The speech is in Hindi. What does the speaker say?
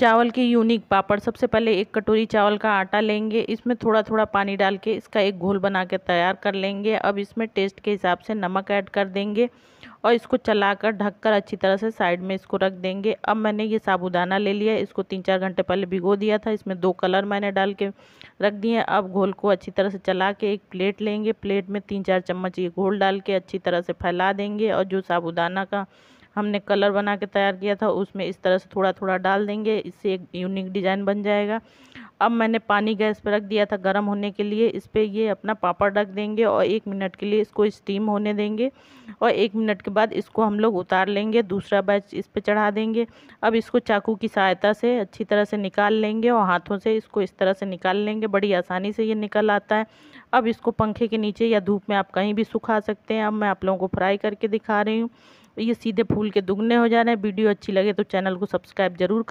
चावल के यूनिक पापड़ सबसे पहले एक कटोरी चावल का आटा लेंगे इसमें थोड़ा थोड़ा पानी डाल के इसका एक घोल बना के तैयार कर लेंगे अब इसमें टेस्ट के हिसाब से नमक ऐड कर देंगे और इसको चलाकर ढककर अच्छी तरह से साइड में इसको रख देंगे अब मैंने ये साबूदाना ले लिया इसको तीन चार घंटे पहले भिगो दिया था इसमें दो कलर मैंने डाल के रख दिए अब घोल को अच्छी तरह से चला के एक प्लेट लेंगे प्लेट में तीन चार चम्मच ये घोल डाल के अच्छी तरह से फैला देंगे और जो साबूदाना का हमने कलर बना के तैयार किया था उसमें इस तरह से थोड़ा थोड़ा डाल देंगे इससे एक यूनिक डिज़ाइन बन जाएगा अब मैंने पानी गैस पर रख दिया था गर्म होने के लिए इस पर ये अपना पापड़ रख देंगे और एक मिनट के लिए इसको स्टीम होने देंगे और एक मिनट के बाद इसको हम लोग उतार लेंगे दूसरा बैच इस पर चढ़ा देंगे अब इसको चाकू की सहायता से अच्छी तरह से निकाल लेंगे और हाथों से इसको इस तरह से निकाल लेंगे बड़ी आसानी से ये निकल आता है अब इसको पंखे के नीचे या धूप में आप कहीं भी सुखा सकते हैं अब मैं आप लोगों को फ्राई करके दिखा रही हूँ ये सीधे फूल के दुगने हो जा रहे हैं वीडियो अच्छी लगे तो चैनल को सब्सक्राइब जरूर कर